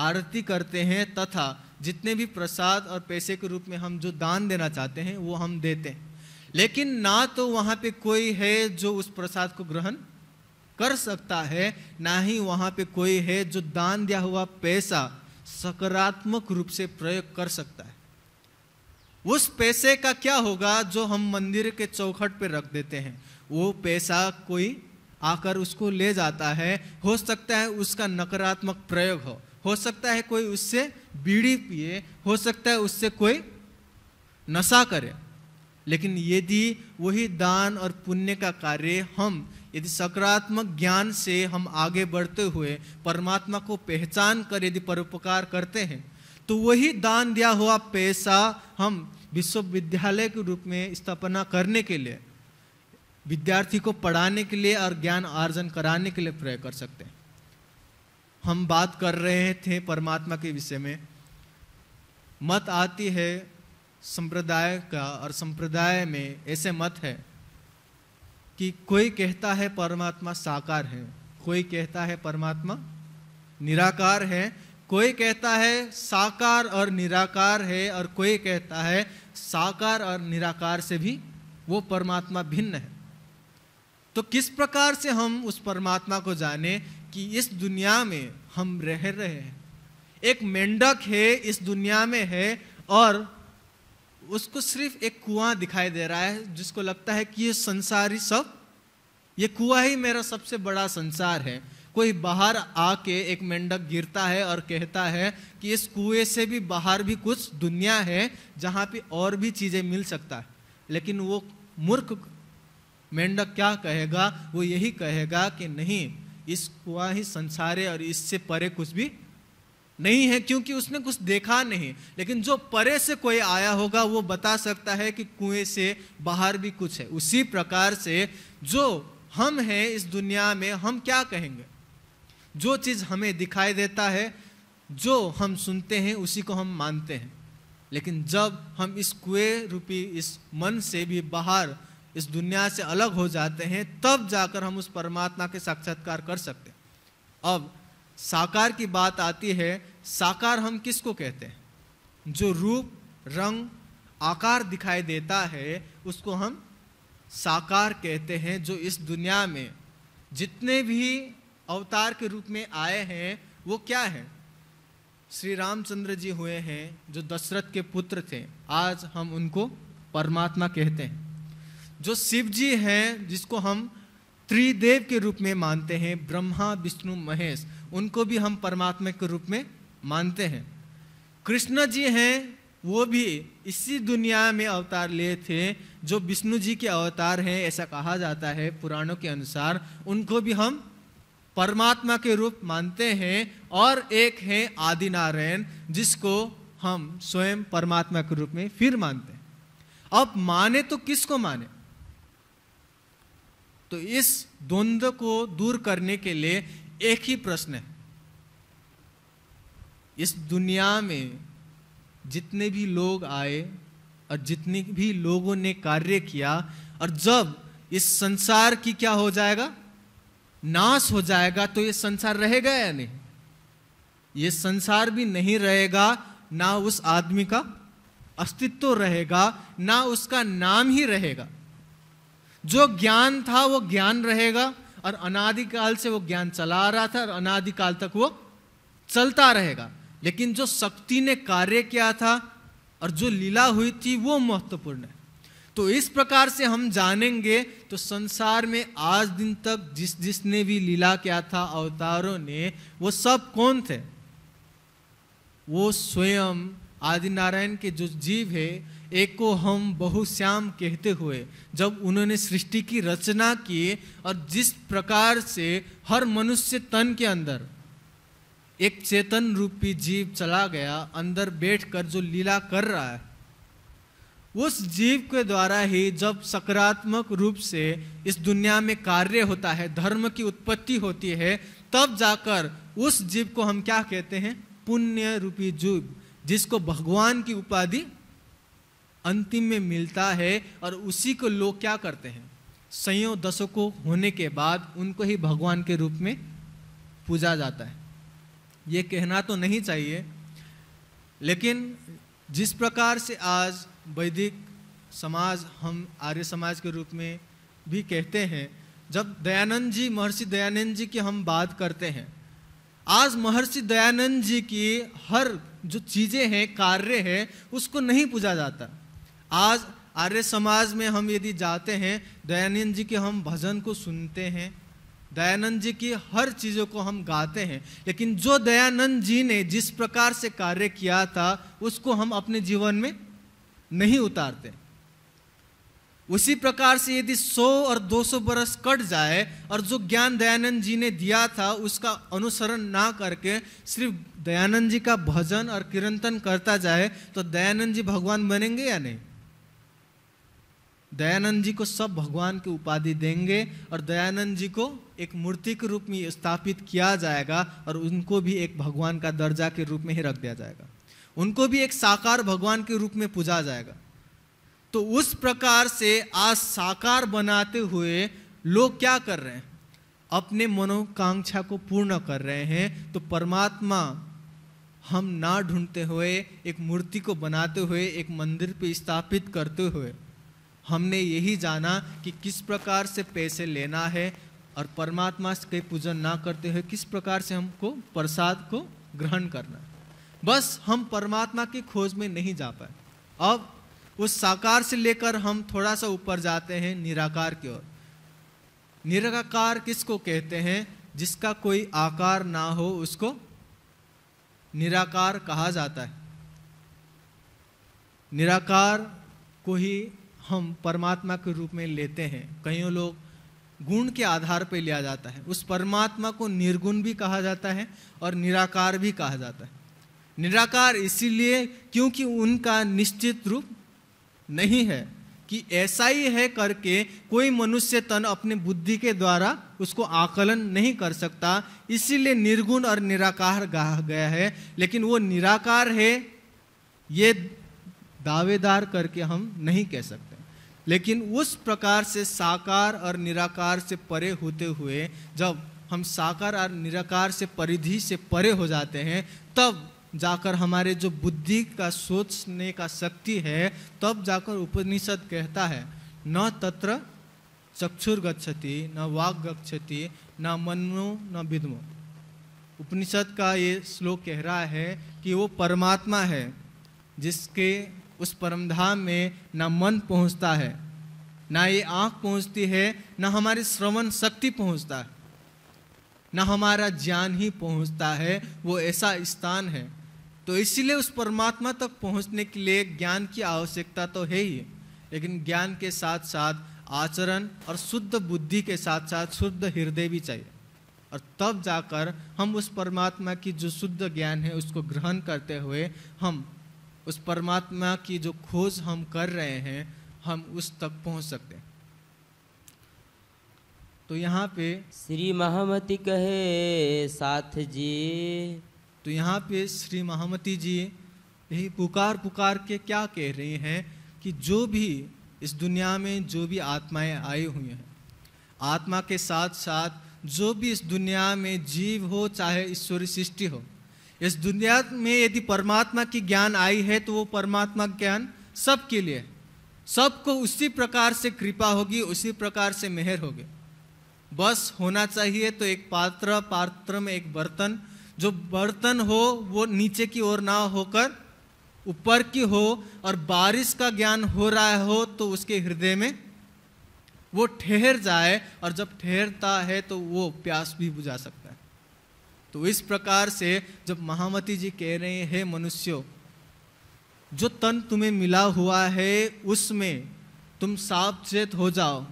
आरती करते हैं तथा जितने भी प्रसाद और पैसे के रूप में हम जो दान देना चाहते हैं वो हम देते हैं लेकिन ना तो वहाँ पे कोई है जो उस प्रसाद को ग्रहण कर सकता है ना ही वहाँ पे कोई है जो दान दिया हुआ पैसा सकारात्मक रूप से प्रयोग कर सकता है उस पैसे का क्या होगा जो हम मंदिर के चौखट पे रख देते हैं वो पैसा कोई आकर उसको ले जाता है हो सकता है उसका नकारात्मक प्रयोग हो हो सकता है कोई उससे बीड़ी पिए हो सकता है उससे कोई नशा करे लेकिन यदि वही दान और पुण्य का कार्य हम यदि सकारात्मक ज्ञान से हम आगे बढ़ते हुए परमात्मा को पहचान कर यदि परोपकार करते हैं तो वही दान दिया हुआ पैसा हम विश्वविद्यालय के रूप में स्थापना करने के लिए विद्यार्थी को पढ़ाने के लिए और ज्ञान आर्जन कराने के लिए प्रयोग कर सकते हैं हम बात कर रहे थे परमात्मा के विषय में मत आती है संप्रदाय का और संप्रदाय में ऐसे मत है कि कोई कहता है परमात्मा साकार है कोई कहता है परमात्मा निराकार है कोई कहता है साकार और निराकार है और कोई कहता है साकार और निराकार से भी वो परमात्मा भिन्न है तो किस प्रकार से हम उस परमात्मा को जाने कि इस दुनिया में हम रह रहे हैं एक मेंढक है इस दुनिया में है और उसको सिर्फ एक कुआं दिखाई दे रहा है जिसको लगता है कि ये संसारी सब ये कुआं ही मेरा सबसे बड़ा संसार है कोई बाहर आके एक मेंढक गिरता है और कहता है कि इस कुएं से भी बाहर भी कुछ दुनिया है जहाँ पे और भी चीज़ें मिल सकता है लेकिन वो मूर्ख मेंढक क्या कहेगा वो यही कहेगा कि नहीं इस कुआं ही संसार है और इससे परे कुछ भी नहीं है क्योंकि उसने कुछ देखा नहीं लेकिन जो परे से कोई आया होगा वो बता सकता है कि कुएं से बाहर भी कुछ है उसी प्रकार से जो हम हैं इस दुनिया में हम क्या कहेंगे जो चीज़ हमें दिखाई देता है जो हम सुनते हैं उसी को हम मानते हैं लेकिन जब हम इस कुएं रूपी इस मन से भी बाहर इस दुनिया से अलग हो जाते हैं तब जाकर हम उस परमात्मा के साक्षात्कार कर सकते हैं अब साकार की बात आती है साकार हम किसको कहते हैं जो रूप रंग आकार दिखाई देता है उसको हम साकार कहते हैं जो इस दुनिया में जितने भी अवतार के रूप में आए हैं वो क्या है श्री रामचंद्र जी हुए हैं जो दशरथ के पुत्र थे आज हम उनको परमात्मा कहते हैं जो शिव जी हैं जिसको हम त्रिदेव के रूप में मानते हैं ब्रह्मा विष्णु महेश उनको भी हम परमात्मा के रूप में मानते हैं कृष्ण जी हैं वो भी इसी दुनिया में अवतार लिए थे जो विष्णु जी के अवतार हैं ऐसा कहा जाता है पुराणों के अनुसार उनको भी हम परमात्मा के रूप मानते हैं और एक है आदि नारायण जिसको हम स्वयं परमात्मा के रूप में फिर मानते हैं अब माने तो किसको माने तो इस द्वंद्व को दूर करने के लिए एक ही प्रश्न है इस दुनिया में जितने भी लोग आए और जितने भी लोगों ने कार्य किया और जब इस संसार की क्या हो जाएगा नाश हो जाएगा तो ये संसार रहेगा या नहीं ये संसार भी नहीं रहेगा ना उस आदमी का अस्तित्व रहेगा ना उसका नाम ही रहेगा जो ज्ञान था वो ज्ञान रहेगा और अनादिकाल से वो ज्ञान चला रहा था और अनादिकाल तक वो चलता रहेगा लेकिन जो शक्ति ने कार्य किया था और जो लीला हुई थी वो महत्वपूर्ण है तो इस प्रकार से हम जानेंगे तो संसार में आज दिन तक जिस जिसने भी लीला किया था अवतारों ने वो सब कौन थे वो स्वयं आदि नारायण के जो जीव है एक को हम बहुश्याम कहते हुए जब उन्होंने सृष्टि की रचना की और जिस प्रकार से हर मनुष्य तन के अंदर एक चेतन रूपी जीव चला गया अंदर बैठकर जो लीला कर रहा है उस जीव के द्वारा ही जब सकारात्मक रूप से इस दुनिया में कार्य होता है धर्म की उत्पत्ति होती है तब जाकर उस जीव को हम क्या कहते हैं पुण्य रूपी जीव जिसको भगवान की उपाधि अंतिम में मिलता है और उसी को लोग क्या करते हैं संयो दशकों होने के बाद उनको ही भगवान के रूप में पूजा जाता है ये कहना तो नहीं चाहिए लेकिन जिस प्रकार से आज वैदिक समाज हम आर्य समाज के रूप में भी कहते हैं जब दयानंद जी महर्षि दयानंद जी की हम बात करते हैं आज महर्षि दयानंद जी की हर जो चीज़ें हैं कार्य है उसको नहीं पूजा जाता आज आर्य समाज में हम यदि जाते हैं दयानंद जी के हम भजन को सुनते हैं दयानंद जी की हर चीज़ों को हम गाते हैं लेकिन जो दयानंद जी ने जिस प्रकार से कार्य किया था उसको हम अपने जीवन में नहीं उतारते उसी प्रकार से यदि 100 और 200 बरस कट जाए और जो ज्ञान दयानंद जी ने दिया था उसका अनुसरण ना करके सिर्फ दयानंद जी का भजन और किरंतन करता जाए तो दयानंद जी भगवान बनेंगे या नहीं दयानंद जी को सब भगवान की उपाधि देंगे और दयानंद जी को एक मूर्ति के रूप में स्थापित किया जाएगा और उनको भी एक भगवान का दर्जा के रूप में ही रख दिया जाएगा उनको भी एक साकार भगवान के रूप में पूजा जाएगा तो उस प्रकार से आज साकार बनाते हुए लोग क्या कर रहे हैं अपने मनोकांक्षा को पूर्ण कर रहे हैं तो परमात्मा हम ना ढूंढते हुए एक मूर्ति को बनाते हुए एक मंदिर पर स्थापित करते हुए हमने यही जाना कि किस प्रकार से पैसे लेना है और परमात्मा के पूजन ना करते हुए किस प्रकार से हमको प्रसाद को ग्रहण करना बस हम परमात्मा की खोज में नहीं जा पाए अब उस साकार से लेकर हम थोड़ा सा ऊपर जाते हैं निराकार की ओर निराकार किसको कहते हैं जिसका कोई आकार ना हो उसको निराकार कहा जाता है निराकार को ही हम परमात्मा के रूप में लेते हैं कईयों लोग गुण के आधार पर लिया जाता है उस परमात्मा को निर्गुण भी कहा जाता है और निराकार भी कहा जाता है निराकार इसीलिए क्योंकि उनका निश्चित रूप नहीं है कि ऐसा ही है करके कोई मनुष्य तन अपने बुद्धि के द्वारा उसको आकलन नहीं कर सकता इसीलिए निर्गुण और निराकार कहा गया है लेकिन वो निराकार है ये दावेदार करके हम नहीं कह सकते लेकिन उस प्रकार से साकार और निराकार से परे होते हुए जब हम साकार और निराकार से परिधि से परे हो जाते हैं तब जाकर हमारे जो बुद्धि का सोचने का शक्ति है तब जाकर उपनिषद कहता है न तत्र चक्षुर गच्छति न वाक गच्छति न मनो न विद्मो उपनिषद का ये श्लोक कह रहा है कि वो परमात्मा है जिसके उस परमधाम में ना मन पहुंचता है ना ये आँख पहुंचती है ना हमारी श्रवण शक्ति पहुंचता है ना हमारा ज्ञान ही पहुंचता है वो ऐसा स्थान है तो इसलिए उस परमात्मा तक पहुंचने के लिए ज्ञान की आवश्यकता तो है ही लेकिन ज्ञान के साथ साथ आचरण और शुद्ध बुद्धि के साथ साथ शुद्ध हृदय भी चाहिए और तब जाकर हम उस परमात्मा की जो शुद्ध ज्ञान है उसको ग्रहण करते हुए हम उस परमात्मा की जो खोज हम कर रहे हैं हम उस तक पहुंच सकते हैं तो यहाँ पे श्री महामती कहे साथ जी तो यहाँ पे श्री महामती जी यही पुकार पुकार के क्या कह रहे हैं कि जो भी इस दुनिया में जो भी आत्माएं आई हुई हैं आत्मा के साथ साथ जो भी इस दुनिया में जीव हो चाहे ईश्वरी सृष्टि हो इस दुनिया में यदि परमात्मा की ज्ञान आई है तो वो परमात्मा ज्ञान सबके लिए सबको उसी प्रकार से कृपा होगी उसी प्रकार से मेहर होगी बस होना चाहिए तो एक पात्र पात्र में एक बर्तन जो बर्तन हो वो नीचे की ओर ना होकर ऊपर की हो और बारिश का ज्ञान हो रहा हो तो उसके हृदय में वो ठहर जाए और जब ठहरता है तो वो प्यास भी बुझा सकता तो इस प्रकार से जब महामती जी कह रहे हैं मनुष्यों जो तन तुम्हें मिला हुआ है उसमें तुम सावचेत हो जाओ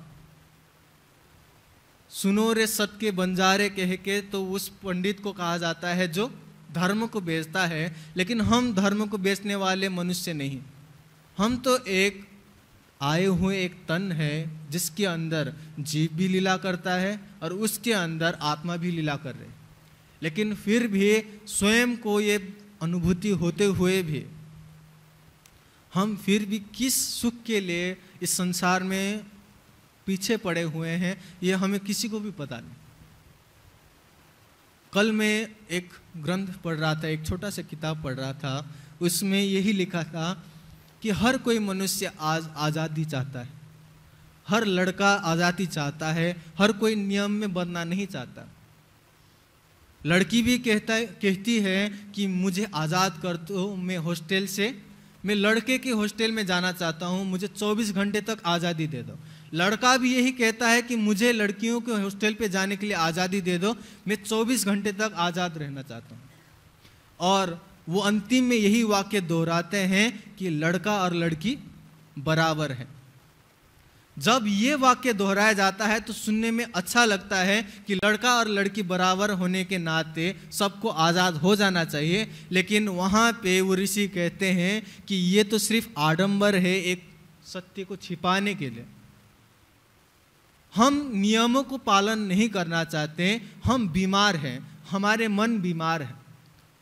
सुनो रे सत के बंजारे कह के तो उस पंडित को कहा जाता है जो धर्म को बेचता है लेकिन हम धर्म को बेचने वाले मनुष्य नहीं हम तो एक आए हुए एक तन है जिसके अंदर जीव भी लीला करता है और उसके अंदर आत्मा भी लीला कर रहे लेकिन फिर भी स्वयं को ये अनुभूति होते हुए भी हम फिर भी किस सुख के लिए इस संसार में पीछे पड़े हुए हैं ये हमें किसी को भी पता नहीं कल मैं एक ग्रंथ पढ़ रहा था एक छोटा सा किताब पढ़ रहा था उसमें यही लिखा था कि हर कोई मनुष्य आज आज़ादी चाहता है हर लड़का आज़ादी चाहता है हर कोई नियम में बदना नहीं चाहता लड़की भी कहता है कहती है कि मुझे आज़ाद कर दो मैं हॉस्टल से मैं लड़के के हॉस्टल में जाना चाहता हूँ मुझे 24 घंटे तक आज़ादी दे दो लड़का भी यही कहता है कि मुझे लड़कियों के हॉस्टल पे जाने के लिए आज़ादी दे दो मैं 24 घंटे तक आज़ाद रहना चाहता हूँ और वो अंतिम में यही वाक्य दोहराते हैं कि लड़का और लड़की बराबर है जब ये वाक्य दोहराया जाता है तो सुनने में अच्छा लगता है कि लड़का और लड़की बराबर होने के नाते सबको आज़ाद हो जाना चाहिए लेकिन वहाँ पे वो ऋषि कहते हैं कि ये तो सिर्फ आडंबर है एक सत्य को छिपाने के लिए हम नियमों को पालन नहीं करना चाहते हम बीमार हैं हमारे मन बीमार है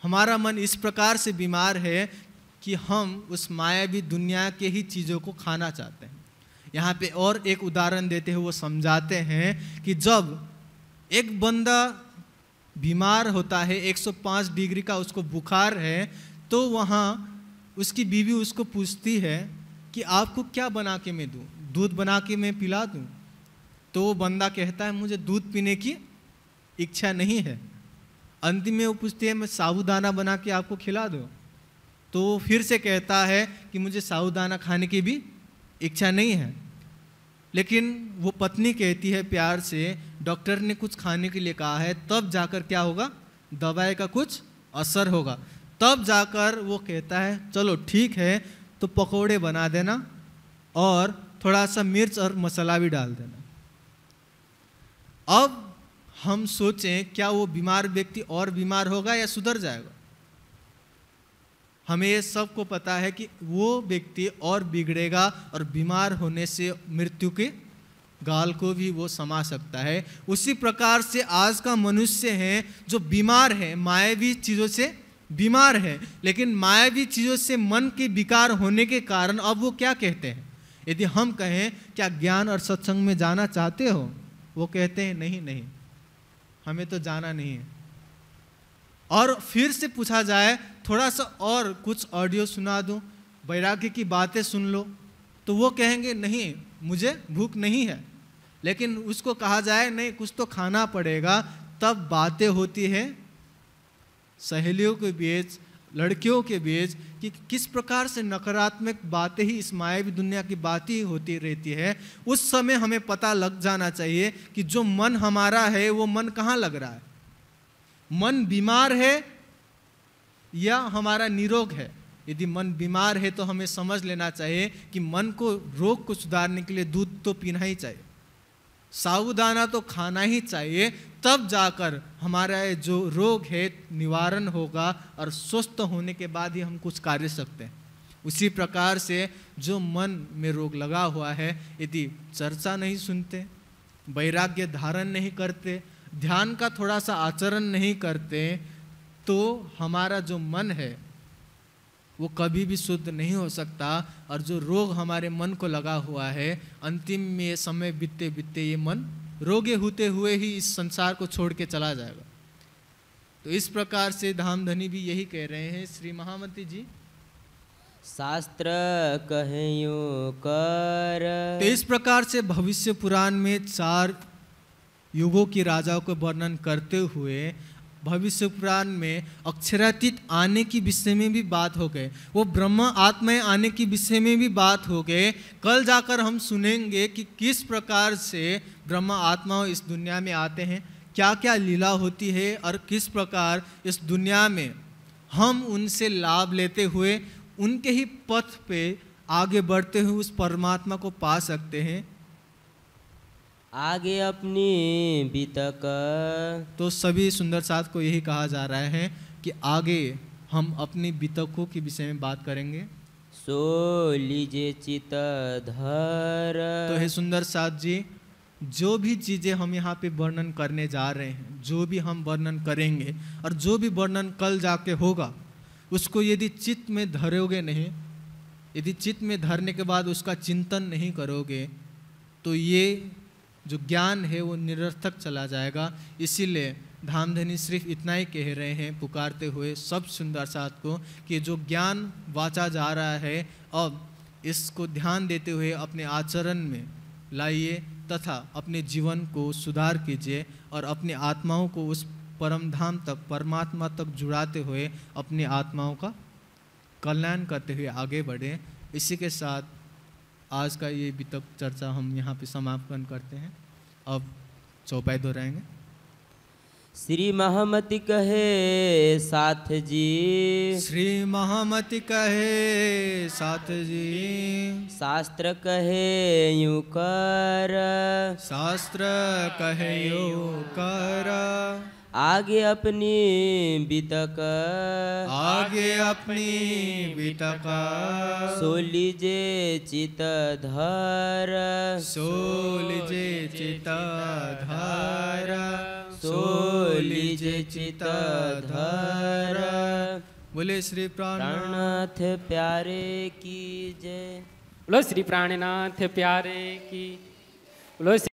हमारा मन इस प्रकार से बीमार है कि हम उस मायावी दुनिया के ही चीज़ों को खाना चाहते हैं यहाँ पे और एक उदाहरण देते हुए वो समझाते हैं कि जब एक बंदा बीमार होता है 105 डिग्री का उसको बुखार है तो वहाँ उसकी बीवी उसको पूछती है कि आपको क्या बना के मैं दूँ दूध बना के मैं पिला दूँ तो वो बंदा कहता है मुझे दूध पीने की इच्छा नहीं है अंतिम में वो पूछती है मैं साबुदाना बना के आपको खिला दो तो फिर से कहता है कि मुझे साबुदाना खाने की भी इच्छा नहीं है लेकिन वो पत्नी कहती है प्यार से डॉक्टर ने कुछ खाने के लिए कहा है तब जाकर क्या होगा दवाई का कुछ असर होगा तब जाकर वो कहता है चलो ठीक है तो पकोड़े बना देना और थोड़ा सा मिर्च और मसाला भी डाल देना अब हम सोचें क्या वो बीमार व्यक्ति और बीमार होगा या सुधर जाएगा हमें ये सबको पता है कि वो व्यक्ति और बिगड़ेगा और बीमार होने से मृत्यु के गाल को भी वो समा सकता है उसी प्रकार से आज का मनुष्य है जो बीमार है मायावी चीज़ों से बीमार है लेकिन मायावी चीज़ों से मन के विकार होने के कारण अब वो क्या कहते हैं यदि हम कहें क्या ज्ञान और सत्संग में जाना चाहते हो वो कहते हैं नहीं नहीं हमें तो जाना नहीं है और फिर से पूछा जाए थोड़ा सा और कुछ ऑडियो सुना दूँ वैराग्य की बातें सुन लो तो वो कहेंगे नहीं मुझे भूख नहीं है लेकिन उसको कहा जाए नहीं कुछ तो खाना पड़ेगा तब बातें होती हैं सहेलियों के बीच लड़कियों के बीच कि किस प्रकार से नकारात्मक बातें ही इस मायावी दुनिया की बात ही होती रहती है उस समय हमें पता लग जाना चाहिए कि जो मन हमारा है वो मन कहाँ लग रहा है मन बीमार है या हमारा निरोग है यदि मन बीमार है तो हमें समझ लेना चाहिए कि मन को रोग को सुधारने के लिए दूध तो पीना ही चाहिए साबुदाना तो खाना ही चाहिए तब जाकर हमारा ये जो रोग है निवारण होगा और स्वस्थ होने के बाद ही हम कुछ कार्य सकते हैं उसी प्रकार से जो मन में रोग लगा हुआ है यदि चर्चा नहीं सुनते वैराग्य धारण नहीं करते ध्यान का थोड़ा सा आचरण नहीं करते तो हमारा जो मन है वो कभी भी शुद्ध नहीं हो सकता और जो रोग हमारे मन को लगा हुआ है अंतिम में ये समय बीतते बीतते ये मन रोगे होते हुए ही इस संसार को छोड़ के चला जाएगा तो इस प्रकार से धाम धनी भी यही कह रहे हैं श्री महामती जी शास्त्र कहयो कर तो इस प्रकार से भविष्य पुराण में चार युगों के राजाओं को वर्णन करते हुए भविष्य पुराण में अक्षरातीत आने की विषय में भी बात हो गए वो ब्रह्म आत्माएं आने की विषय में भी बात हो गए कल जाकर हम सुनेंगे कि किस प्रकार से ब्रह्म आत्माओं इस दुनिया में आते हैं क्या क्या लीला होती है और किस प्रकार इस दुनिया में हम उनसे लाभ लेते हुए उनके ही पथ पे आगे बढ़ते हुए उस परमात्मा को पा सकते हैं आगे अपनी बीतक तो सभी सुंदर साथ को यही कहा जा रहा है कि आगे हम अपनी बीतकों के विषय में बात करेंगे सो लीजिए चित धर तो हे सुंदर साथ जी जो भी चीज़ें हम यहाँ पे वर्णन करने जा रहे हैं जो भी हम वर्णन करेंगे और जो भी वर्णन कल जाके होगा उसको यदि चित्त में धरोगे नहीं यदि चित्त में धरने के बाद उसका चिंतन नहीं करोगे तो ये जो ज्ञान है वो निरर्थक चला जाएगा इसीलिए धामधनी सिर्फ इतना ही कह रहे हैं पुकारते हुए सब सुंदर साथ को कि जो ज्ञान वाचा जा रहा है अब इसको ध्यान देते हुए अपने आचरण में लाइए तथा अपने जीवन को सुधार कीजिए और अपने आत्माओं को उस परम धाम तक परमात्मा तक जुड़ाते हुए अपनी आत्माओं का कल्याण करते हुए आगे बढ़ें इसी के साथ आज का ये वितक चर्चा हम यहाँ पे समापन करते हैं अब चौपाई दोहराएंगे श्री महामति कहे साथ जी श्री महामति कहे साथ जी शास्त्र कहे यू कर शास्त्र कहे यू कर आगे अपनी बीतक आगे अपनी बीतक सो लीजे चित धर सो लीजे चित धर सो लीजे चित धर बोले श्री प्राणनाथ प्यारे की जय बोलो श्री प्राणनाथ प्यारे की बोलो